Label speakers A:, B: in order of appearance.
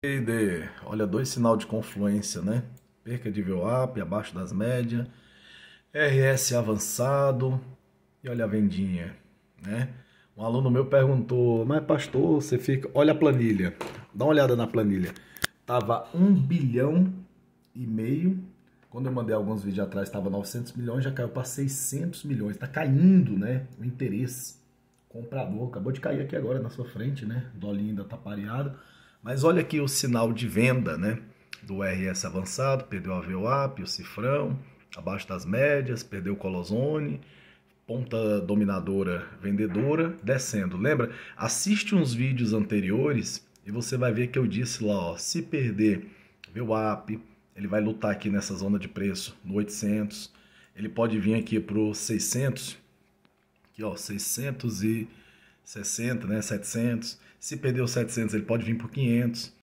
A: Trader, olha dois sinal de confluência, né? Perca de VWAP abaixo das médias, RS avançado e olha a vendinha, né? Um aluno meu perguntou, mas pastor, você fica, olha a planilha, dá uma olhada na planilha, tava um bilhão e meio, quando eu mandei alguns vídeos atrás estava 900 milhões, já caiu para 600 milhões, tá caindo, né? O interesse, comprador, acabou de cair aqui agora na sua frente, né? O dólar ainda tá pareado. Mas olha aqui o sinal de venda, né? Do RS avançado, perdeu a VWAP, o cifrão, abaixo das médias, perdeu o colozone, ponta dominadora vendedora, descendo. Lembra? Assiste uns vídeos anteriores e você vai ver que eu disse lá, ó, se perder VWAP, ele vai lutar aqui nessa zona de preço, no 800, ele pode vir aqui pro 600, aqui ó, 600 e 60, né, 700. Se perdeu 700, ele pode vir por 500.